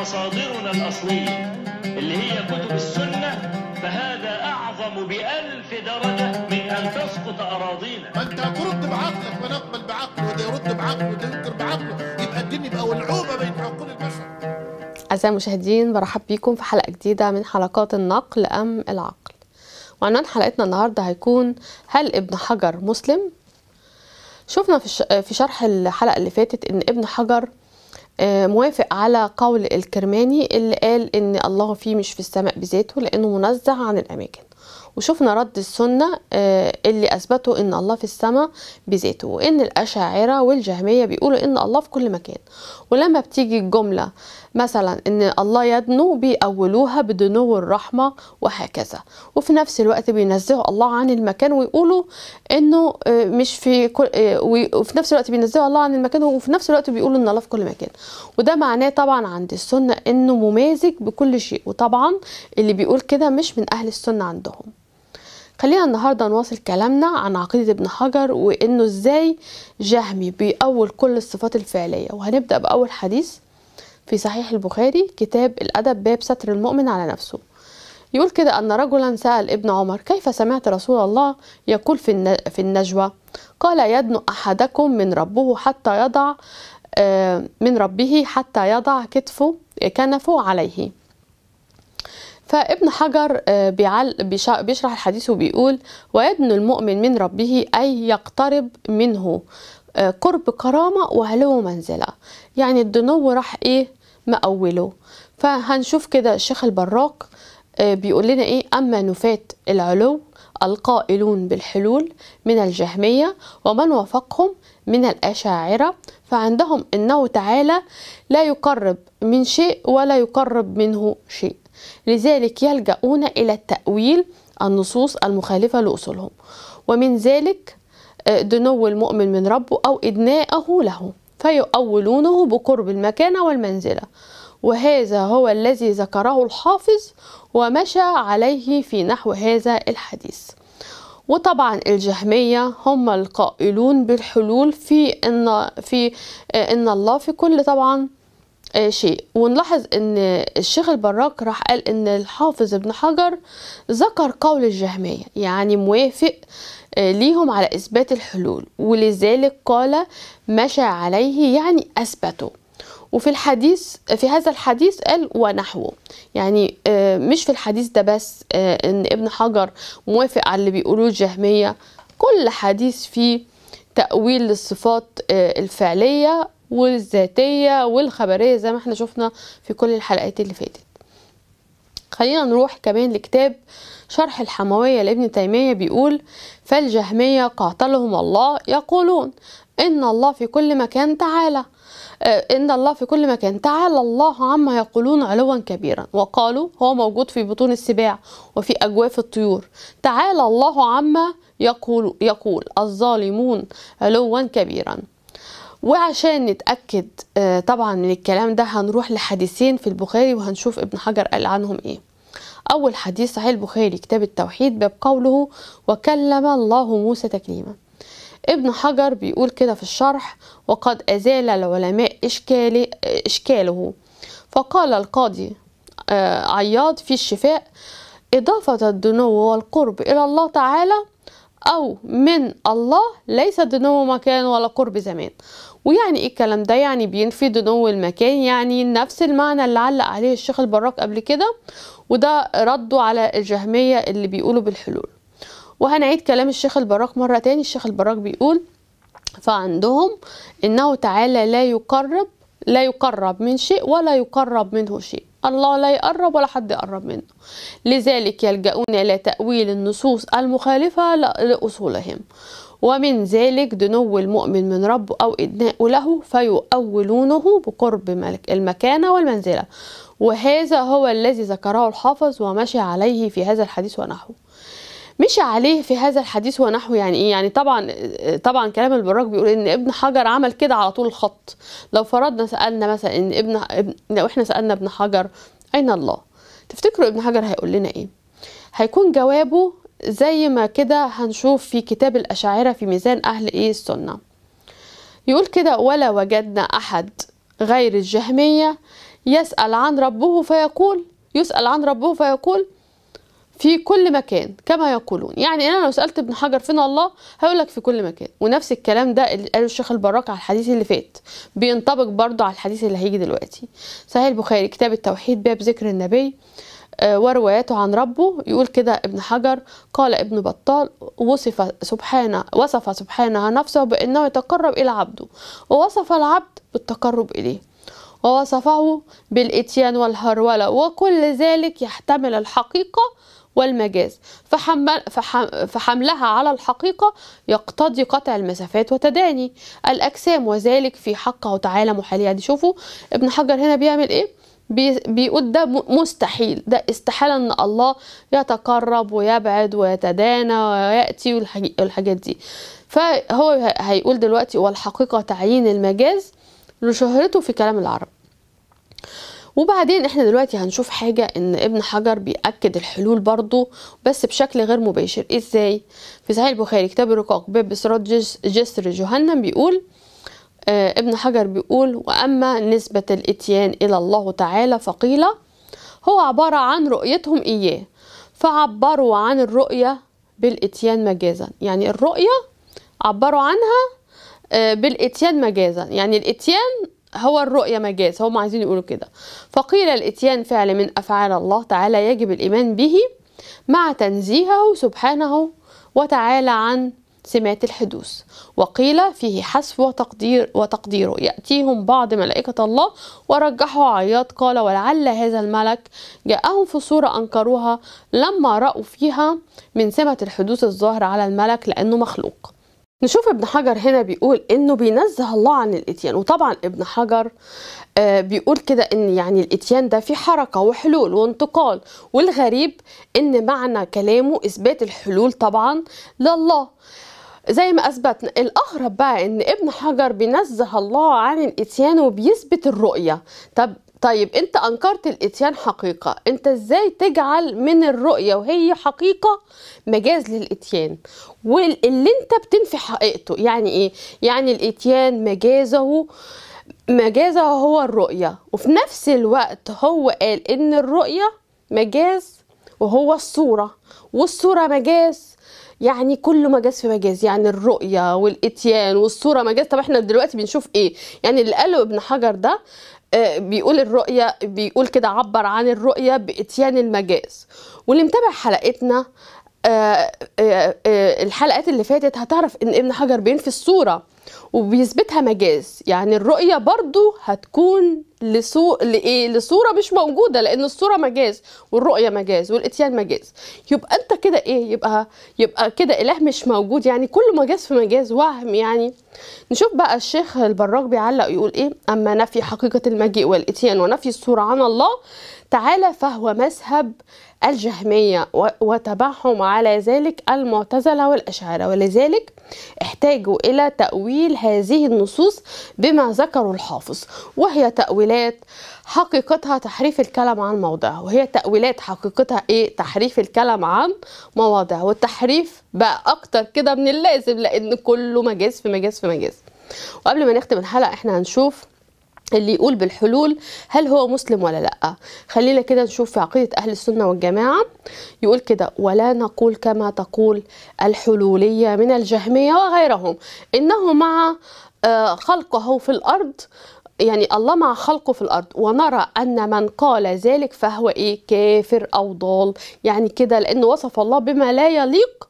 مصادرنا الأصلية اللي هي كتب السنة فهذا أعظم بألف درجة من أن تسقط أراضينا ما أنت ترد بعقلك ونقبل بعقله وده يرد بعقله وده ينكر بعقله يبقى الدنيا يبقى ولعوبة بين عقول البشر أعزائي المشاهدين برحب بيكم في حلقة جديدة من حلقات النقل أم العقل وعنوان حلقتنا النهاردة هيكون هل ابن حجر مسلم؟ شفنا في شرح الحلقة اللي فاتت إن ابن حجر آه، موافق على قول الكرماني اللي قال ان الله فيه مش في السماء بذاته لانه منزه عن الاماكن وشفنا رد السنة آه، اللي أثبتوا إن الله في السماء بذاته وإن الأشاعرة والجهمية بيقولوا إن الله في كل مكان ولما بتيجي الجملة مثلا ان الله يدنو بيأولوها بدنو الرحمة وهكذا وفي نفس الوقت بينزهوا الله عن المكان ويقولوا انه آه، مش في كل آه، وفي نفس الوقت بينزهوا الله عن المكان وفي نفس الوقت بيقولوا ان الله في كل مكان وده معناه طبعا عند السنة انه ممازج بكل شيء وطبعا اللي بيقول كده مش من اهل السنة عندهم خلينا النهاردة نواصل كلامنا عن عقيدة ابن حجر وإنه إزاي جهمي بيأول كل الصفات الفعلية وهنبدأ بأول حديث في صحيح البخاري كتاب الأدب باب ستر المؤمن على نفسه يقول كده أن رجلا سأل ابن عمر كيف سمعت رسول الله يقول في, في النجوى قال يدن أحدكم من ربه حتى يضع آه، من ربه حتى يضع كتفه كنفه عليه فابن حجر آه، بيشرح الحديث وبيقول ويدن المؤمن من ربه أي يقترب منه آه، قرب كرامة وهلو منزلة يعني الدنو راح إيه مأوله فهنشوف كده الشيخ البراك آه، بيقول لنا ايه اما نفاة العلو القائلون بالحلول من الجهمية ومن وافقهم من الأشاعرة فعندهم أنه تعالى لا يقرب من شيء ولا يقرب منه شيء لذلك يلجؤون إلى التأويل النصوص المخالفة لأصولهم ومن ذلك آه، دنو المؤمن من ربه أو إدناءه له فيؤولونه بقرب المكان والمنزلة وهذا هو الذي ذكره الحافظ ومشى عليه في نحو هذا الحديث وطبعا الجهمية هم القائلون بالحلول في إن, في إن الله في كل طبعا آه، شيء ونلاحظ ان الشيخ البراك راح قال ان الحافظ ابن حجر ذكر قول الجهمية يعني موافق آه، ليهم على إثبات الحلول ولذلك قال مشى عليه يعني أثبته وفي الحديث في هذا الحديث قال ونحوه يعني آه، مش في الحديث ده بس آه، ان ابن حجر موافق على اللي بيقولوه الجهمية كل حديث فيه تأويل للصفات الفعلية والذاتية والخبرية زي ما احنا شفنا في كل الحلقات اللي فاتت خلينا نروح كمان لكتاب شرح الحموية لابن تيمية بيقول فالجهمية قاتلهم الله يقولون إن الله في كل مكان تعالى آه، إن الله في كل مكان تعالى الله عما يقولون علوا كبيرا وقالوا هو موجود في بطون السباع وفي أجواف الطيور تعالى الله عما يقول, يقول الظالمون علوا كبيرا وعشان نتأكد آه، طبعا من الكلام ده هنروح لحديثين في البخاري وهنشوف ابن حجر قال عنهم ايه أول حديث صحيح البخاري كتاب التوحيد باب قوله وكلم الله موسى تكليما ابن حجر بيقول كده في الشرح وقد أزال العلماء إشكال إشكاله فقال القاضي آه، عياض في الشفاء إضافة الدنو والقرب إلى الله تعالى أو من الله ليس دنو مكان ولا قرب زمان ويعني ايه الكلام ده يعني بينفي دنو المكان يعني نفس المعنى اللي علق عليه الشيخ البراك قبل كده وده رده على الجهمية اللي بيقولوا بالحلول وهنعيد كلام الشيخ البراك مرة تاني الشيخ البراك بيقول فعندهم انه تعالى لا يقرب لا يقرب من شيء ولا يقرب منه شيء الله لا يقرب ولا حد يقرب منه لذلك يلجؤون إلى تأويل النصوص المخالفة لأصولهم ومن ذلك دنو المؤمن من ربه أو إدناء له فيؤولونه بقرب المكانة والمنزلة وهذا هو الذي ذكره الحافظ ومشي عليه في هذا الحديث ونحوه مشي عليه في هذا الحديث ونحو يعني ايه يعني طبعا طبعا كلام البراك بيقول ان ابن حجر عمل كده على طول الخط لو فرضنا سالنا مثلا ان ابن, ابن لو احنا سالنا ابن حجر اين الله تفتكروا ابن حجر هيقول لنا ايه هيكون جوابه زي ما كده هنشوف في كتاب الاشاعره في ميزان اهل ايه السنه يقول كده ولا وجدنا احد غير الجهميه يسال عن ربه فيقول يسال عن ربه فيقول في كل مكان كما يقولون يعني انا لو سالت ابن حجر فين الله هيقول لك في كل مكان ونفس الكلام ده اللي قاله الشيخ البراك على الحديث اللي فات بينطبق برضو على الحديث اللي هيجي دلوقتي صحيح البخاري كتاب التوحيد باب ذكر النبي آه، ورواياته عن ربه يقول كده ابن حجر قال ابن بطال وصف سبحانه وصف سبحانه نفسه بانه يتقرب الى عبده ووصف العبد بالتقرب اليه ووصفه بالاتيان والهرولة وكل ذلك يحتمل الحقيقة والمجاز فحمل فحملها على الحقيقة يقتضي قطع المسافات وتداني الأجسام وذلك في حقه تعالى محالية دي شوفوا ابن حجر هنا بيعمل إيه بيقول ده مستحيل ده استحالة ان الله يتقرب ويبعد ويتدانى ويأتي والحاجات دي فهو هيقول دلوقتي والحقيقة تعيين المجاز لشهرته في كلام العرب وبعدين احنا دلوقتي هنشوف حاجة ان ابن حجر بيأكد الحلول برضو بس بشكل غير مباشر ازاي في صحيح البخاري كتاب الرقاق باب بصراط جسر جهنم بيقول آه ابن حجر بيقول واما نسبة الاتيان الى الله تعالى فقيل هو عبارة عن رؤيتهم اياه فعبروا عن الرؤية بالاتيان مجازا يعني الرؤية عبروا عنها آه، بالاتيان مجازا يعني الاتيان هو الرؤية مجاز هم عايزين يقولوا كده فقيل الإتيان فعل من أفعال الله تعالى يجب الإيمان به مع تنزيهه سبحانه وتعالى عن سمات الحدوث وقيل فيه حسب وتقدير وتقديره يأتيهم بعض ملائكة الله ورجحوا عياط قال ولعل هذا الملك جاءهم في صورة أنكروها لما رأوا فيها من سمة الحدوث الظاهر على الملك لأنه مخلوق نشوف ابن حجر هنا بيقول انه بينزه الله عن الاتيان وطبعا ابن حجر آه، بيقول كده ان يعني الاتيان ده في حركه وحلول وانتقال والغريب ان معنى كلامه اثبات الحلول طبعا لله زي ما اثبتنا الاغرب بقى ان ابن حجر بينزه الله عن الاتيان وبيثبت الرؤيه طب طيب انت انكرت الاتيان حقيقه انت ازاي تجعل من الرؤيه وهي حقيقه مجاز للاتيان واللي انت بتنفي حقيقته يعني ايه يعني الاتيان مجازه مجازه هو الرؤيه وفي نفس الوقت هو قال ان الرؤيه مجاز وهو الصوره والصوره مجاز يعني كله مجاز في مجاز يعني الرؤية والإتيان والصورة مجاز طب احنا دلوقتي بنشوف ايه يعني اللي قاله ابن حجر ده آه، بيقول الرؤية بيقول كده عبر عن الرؤية بإتيان المجاز واللي متابع حلقتنا آه، آه، الحلقات اللي فاتت هتعرف ان ابن حجر بين في الصوره وبيثبتها مجاز يعني الرؤية برضو هتكون لسو... لإيه؟ لصورة مش موجودة لأن الصورة مجاز والرؤية مجاز والإتيان مجاز يبقى أنت كده إيه يبقى يبقى كده إله مش موجود يعني كله مجاز في مجاز وهم يعني نشوف بقى الشيخ البراق بيعلق يقول إيه أما نفي حقيقة المجيء والإتيان ونفي الصورة عن الله تعالى فهو مذهب الجهمية وتبعهم على ذلك المعتزلة والأشعار ولذلك احتاجوا إلى تأويل هذه النصوص بما ذكره الحافظ وهي تأويلات حقيقتها تحريف الكلام عن موضع وهي تأويلات حقيقتها إيه تحريف الكلام عن مواضع والتحريف بقى أكتر كده من اللازم لأن كله مجاز في مجاز في مجاز وقبل ما نختم الحلقة احنا هنشوف اللي يقول بالحلول هل هو مسلم ولا لا خلينا كده نشوف في عقيدة أهل السنة والجماعة يقول كده ولا نقول كما تقول الحلولية من الجهمية وغيرهم إنه مع آه، خلقه في الأرض يعني الله مع خلقه في الارض ونرى ان من قال ذلك فهو ايه كافر او ضال يعني كده لانه وصف الله بما لا يليق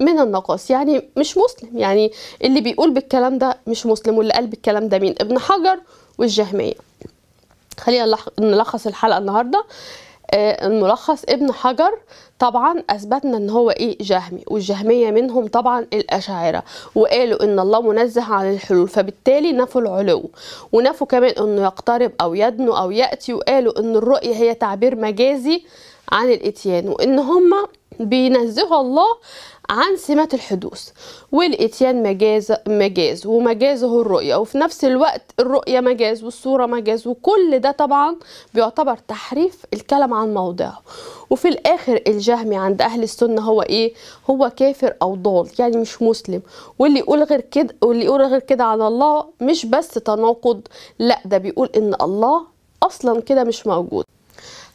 من النقص يعني مش مسلم يعني اللي بيقول بالكلام ده مش مسلم واللي قال بالكلام ده مين ابن حجر والجهمية خلينا نلخص الحلقة النهاردة آه، الملخص ابن حجر طبعا اثبتنا ان هو ايه جهمي والجهميه منهم طبعا الاشاعره وقالوا ان الله منزه عن الحلول فبالتالي نفوا العلو ونفوا كمان انه يقترب او يدنو او ياتي وقالوا ان الرؤيه هي تعبير مجازي عن الاتيان وان هما بينزه الله عن سمات الحدوث والإتيان مجاز مجاز ومجازه الرؤية وفي نفس الوقت الرؤية مجاز والصورة مجاز وكل ده طبعا بيعتبر تحريف الكلام عن موضعه وفي الآخر الجهمي عند أهل السنة هو إيه؟ هو كافر أو ضال يعني مش مسلم واللي يقول غير كده واللي يقول غير كده على الله مش بس تناقض لا ده بيقول إن الله أصلا كده مش موجود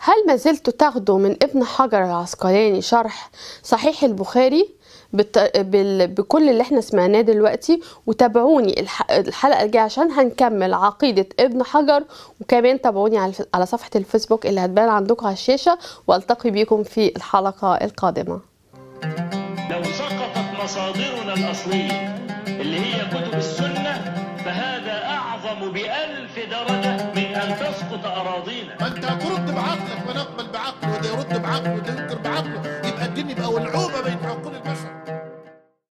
هل ما زلت تاخدوا من ابن حجر العسقلاني شرح صحيح البخاري بالت... بال... بكل اللي احنا سمعناه دلوقتي وتابعوني الح... الحلقه الجايه عشان هنكمل عقيده ابن حجر وكمان تابعوني على, على صفحه الفيسبوك اللي هتبان عندكم على الشاشه والتقي بيكم في الحلقه القادمه لو سقطت مصادرنا الاصليه اللي هي كتب السنه فهذا اعظم بألف درجه أن تسقط أراضينا ما أنت هترد بعقلك ونقبل نقبل بعقله وده يرد بعقله وده ينكر بعقله يبقى الدنيا بقى ولعوبة بين حكم